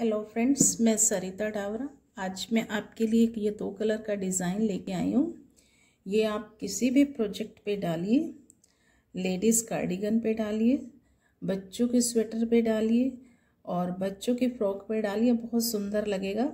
hello friends मैं सरिता डावरा आज मैं आपके लिए एक ये दो कलर का डिज़ाइन लेके आई हूँ ये आप किसी भी प्रोजेक्ट पे डालिए लेडीज़ कार्डिगन पे डालिए बच्चों के स्वेटर पे डालिए और बच्चों के फ्रॉक पे डालिए बहुत सुंदर लगेगा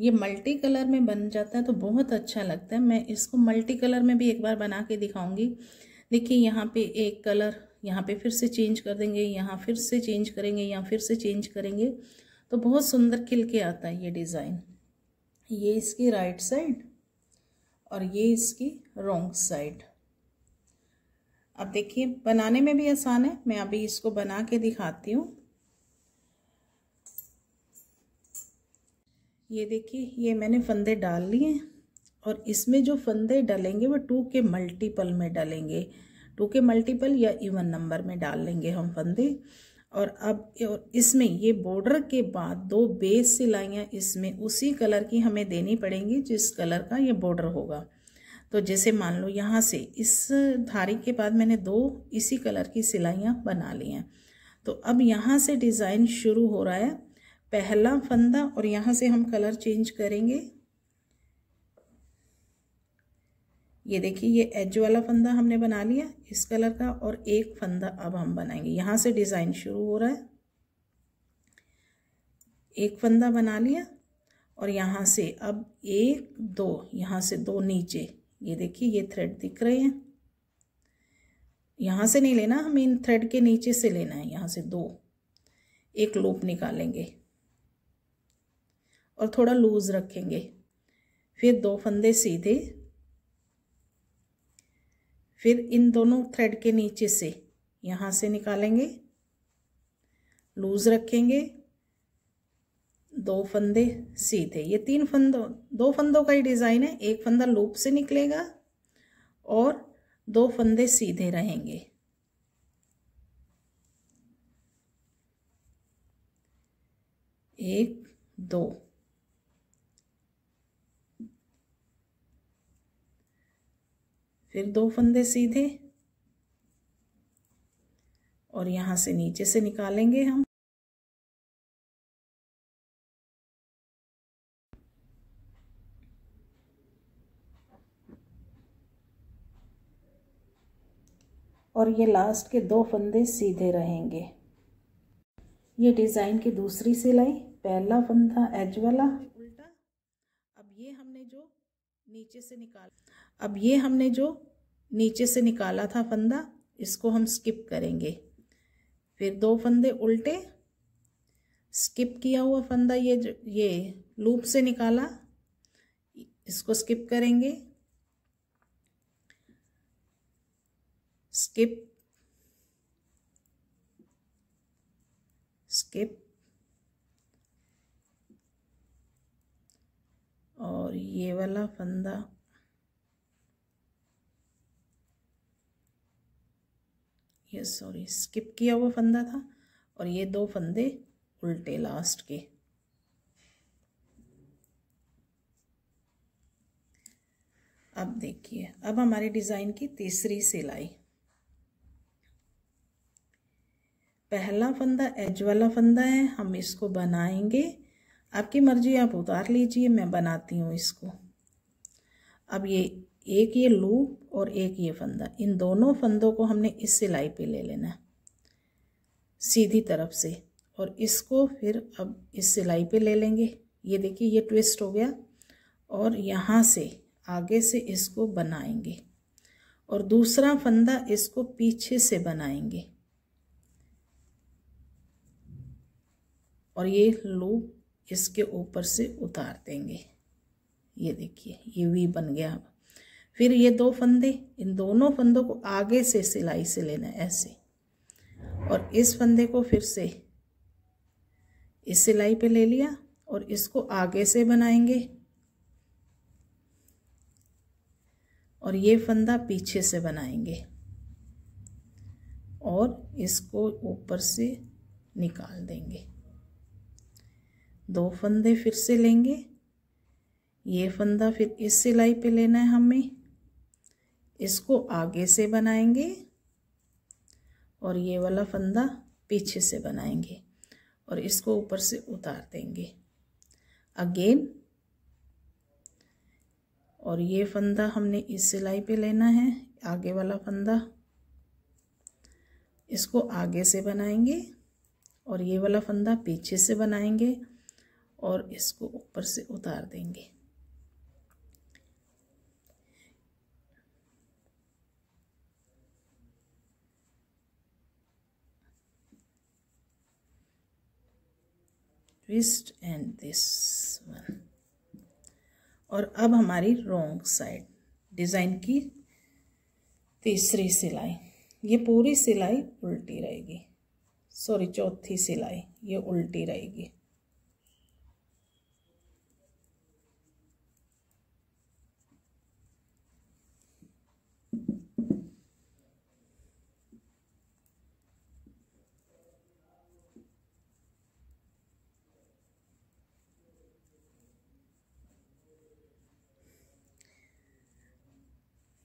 ये मल्टी कलर में बन जाता है तो बहुत अच्छा लगता है मैं इसको मल्टी कलर में भी एक बार बना के दिखाऊँगी देखिए यहाँ पर एक कलर यहाँ पर फिर से चेंज कर देंगे यहाँ फिर से चेंज करेंगे यहाँ फिर से चेंज करेंगे तो बहुत सुंदर खिल के आता है ये डिज़ाइन ये इसकी राइट साइड और ये इसकी रोंग साइड अब देखिए बनाने में भी आसान है मैं अभी इसको बना के दिखाती हूँ ये देखिए ये मैंने फंदे डाल लिए और इसमें जो फंदे डलेंगे वो टू के मल्टीपल में डलेंगे टू के मल्टीपल या इवन नंबर में डाल लेंगे हम फंदे और अब और इसमें ये बॉर्डर के बाद दो बेस सिलाइयाँ इसमें उसी कलर की हमें देनी पड़ेंगी जिस कलर का ये बॉर्डर होगा तो जैसे मान लो यहाँ से इस धारी के बाद मैंने दो इसी कलर की सिलाइयाँ बना ली हैं तो अब यहाँ से डिज़ाइन शुरू हो रहा है पहला फंदा और यहाँ से हम कलर चेंज करेंगे ये देखिए ये एज वाला फंदा हमने बना लिया इस कलर का और एक फंदा अब हम बनाएंगे यहाँ से डिज़ाइन शुरू हो रहा है एक फंदा बना लिया और यहाँ से अब एक दो यहाँ से दो नीचे ये देखिए ये थ्रेड दिख रहे हैं यहाँ से नहीं लेना हमें इन थ्रेड के नीचे से लेना है यहाँ से दो एक लूप निकालेंगे और थोड़ा लूज़ रखेंगे फिर दो फंदे सीधे फिर इन दोनों थ्रेड के नीचे से यहाँ से निकालेंगे लूज़ रखेंगे दो फंदे सीधे ये तीन फंदों दो फंदों का ही डिज़ाइन है एक फंदा लूप से निकलेगा और दो फंदे सीधे रहेंगे एक दो फिर दो फंदे सीधे और यहाँ से नीचे से निकालेंगे हम और ये लास्ट के दो फंदे सीधे रहेंगे ये डिज़ाइन की दूसरी सिलाई पहला फंदा एज वाला उल्टा अब ये हमने जो नीचे से निकाला अब ये हमने जो नीचे से निकाला था फंदा इसको हम स्किप करेंगे फिर दो फंदे उल्टे स्किप किया हुआ फंदा ये जो ये लूप से निकाला इसको स्किप करेंगे स्किप स्किप और ये वाला फंदा सॉरी स्किप किया हुआ फंदा था और ये दो फंदे उल्टे लास्ट के अब देखिए अब हमारे डिज़ाइन की तीसरी सिलाई पहला फंदा एज वाला फंदा है हम इसको बनाएंगे आपकी मर्जी आप उतार लीजिए मैं बनाती हूँ इसको अब ये एक ये लूप और एक ये फंदा इन दोनों फंदों को हमने इस सिलाई पे ले लेना है सीधी तरफ से और इसको फिर अब इस सिलाई पे ले लेंगे ये देखिए ये ट्विस्ट हो गया और यहाँ से आगे से इसको बनाएंगे और दूसरा फंदा इसको पीछे से बनाएंगे और ये लूप इसके ऊपर से उतार देंगे ये देखिए ये वी बन गया अब फिर ये दो फंदे इन दोनों फंदों को आगे से सिलाई से लेना है ऐसे और इस फंदे को फिर से इस सिलाई पे ले लिया और इसको आगे से बनाएंगे और ये फंदा पीछे से बनाएंगे और इसको ऊपर से निकाल देंगे दो फंदे फिर से लेंगे ये फंदा फिर इस सिलाई पे लेना है हमें इसको आगे से बनाएंगे और ये वाला फंदा पीछे से बनाएंगे और इसको ऊपर से उतार देंगे अगेन और ये फंदा हमने इस सिलाई पे लेना है आगे वाला फंदा इसको आगे से बनाएंगे और ये वाला फंदा पीछे से बनाएंगे और इसको ऊपर से उतार देंगे ट्विस्ट एंड दिस वन और अब हमारी रोंग साइड डिज़ाइन की तीसरी सिलाई ये पूरी सिलाई उल्टी रहेगी सॉरी चौथी सिलाई ये उल्टी रहेगी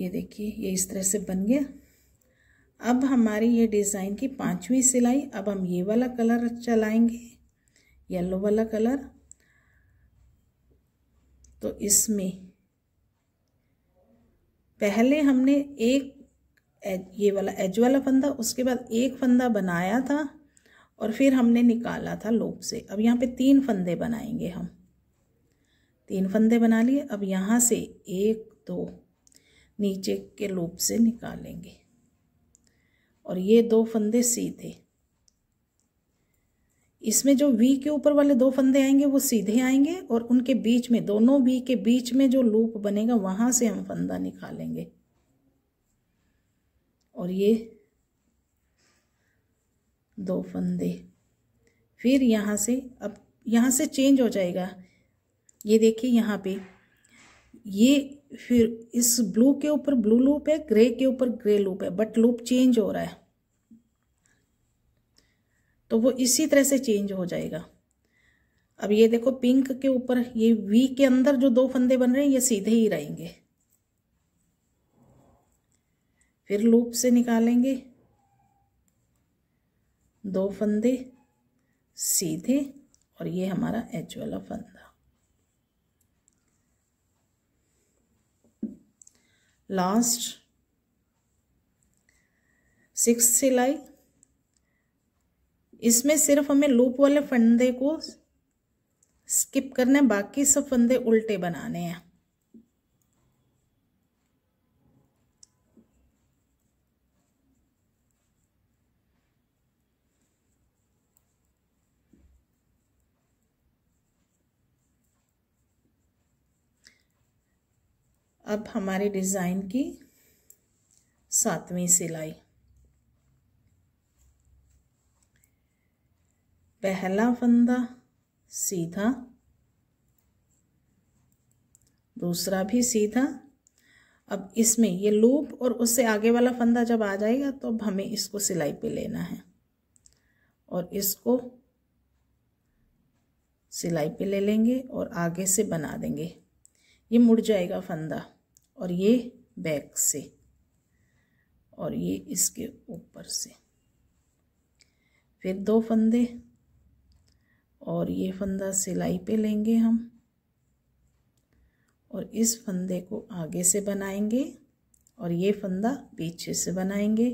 ये देखिए ये इस तरह से बन गया अब हमारी ये डिज़ाइन की पांचवी सिलाई अब हम ये वाला कलर चलाएंगे येलो वाला कलर तो इसमें पहले हमने एक ये वाला एज वाला फंदा उसके बाद एक फंदा बनाया था और फिर हमने निकाला था लोप से अब यहाँ पे तीन फंदे बनाएंगे हम तीन फंदे बना लिए अब यहाँ से एक दो नीचे के लूप से निकालेंगे और ये दो फंदे सीधे इसमें जो वी के ऊपर वाले दो फंदे आएंगे वो सीधे आएंगे और उनके बीच में दोनों वी के बीच में जो लूप बनेगा वहाँ से हम फंदा निकालेंगे और ये दो फंदे फिर यहाँ से अब यहाँ से चेंज हो जाएगा ये देखिए यहाँ पे ये फिर इस ब्लू के ऊपर ब्लू लूप है ग्रे के ऊपर ग्रे लूप है बट लूप चेंज हो रहा है तो वो इसी तरह से चेंज हो जाएगा अब ये देखो पिंक के ऊपर ये वी के अंदर जो दो फंदे बन रहे हैं ये सीधे ही रहेंगे फिर लूप से निकालेंगे दो फंदे सीधे और ये हमारा एच वाला फंदा लास्ट सिक्स सिलाई इसमें सिर्फ हमें लूप वाले फंदे को स्किप करना है बाकी सब फंदे उल्टे बनाने हैं अब हमारे डिज़ाइन की सातवीं सिलाई पहला फंदा सीधा दूसरा भी सीधा अब इसमें ये लूप और उससे आगे वाला फंदा जब आ जाएगा तो अब हमें इसको सिलाई पे लेना है और इसको सिलाई पे ले लेंगे और आगे से बना देंगे ये मुड़ जाएगा फंदा और ये बैक से और ये इसके ऊपर से फिर दो फंदे और ये फंदा सिलाई पे लेंगे हम और इस फंदे को आगे से बनाएंगे और ये फंदा पीछे से बनाएंगे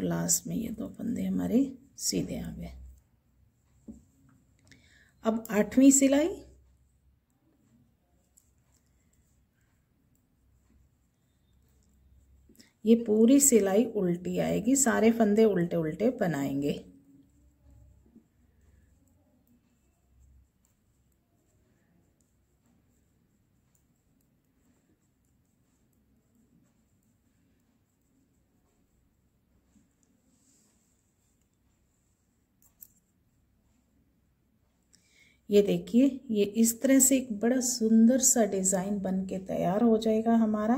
और लास्ट में ये दो फंदे हमारे सीधे आ गए अब आठवीं सिलाई ये पूरी सिलाई उल्टी आएगी सारे फंदे उल्टे उल्टे बनाएंगे ये देखिए ये इस तरह से एक बड़ा सुंदर सा डिज़ाइन बन के तैयार हो जाएगा हमारा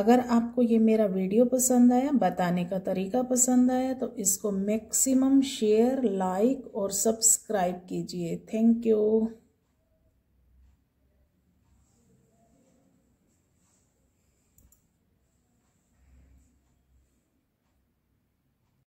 अगर आपको ये मेरा वीडियो पसंद आया बताने का तरीका पसंद आया तो इसको मैक्सिमम शेयर लाइक और सब्सक्राइब कीजिए थैंक यू